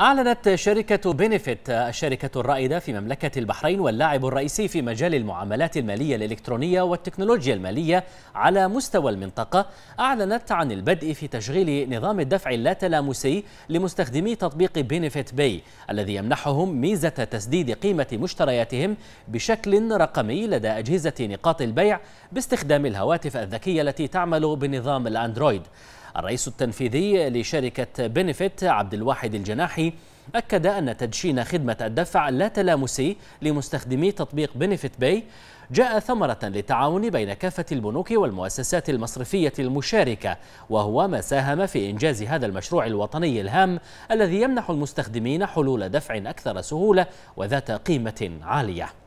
أعلنت شركة بينيفيت الشركة الرائدة في مملكة البحرين واللاعب الرئيسي في مجال المعاملات المالية الإلكترونية والتكنولوجيا المالية على مستوى المنطقة أعلنت عن البدء في تشغيل نظام الدفع اللاتلامسي لمستخدمي تطبيق بينيفيت باي الذي يمنحهم ميزة تسديد قيمة مشترياتهم بشكل رقمي لدى أجهزة نقاط البيع باستخدام الهواتف الذكية التي تعمل بنظام الأندرويد الرئيس التنفيذي لشركة بينيفيت عبد الواحد الجناحي أكد أن تدشين خدمة الدفع اللاتلامسي لمستخدمي تطبيق بينيفيت باي جاء ثمرة للتعاون بين كافة البنوك والمؤسسات المصرفية المشاركة وهو ما ساهم في إنجاز هذا المشروع الوطني الهام الذي يمنح المستخدمين حلول دفع أكثر سهولة وذات قيمة عالية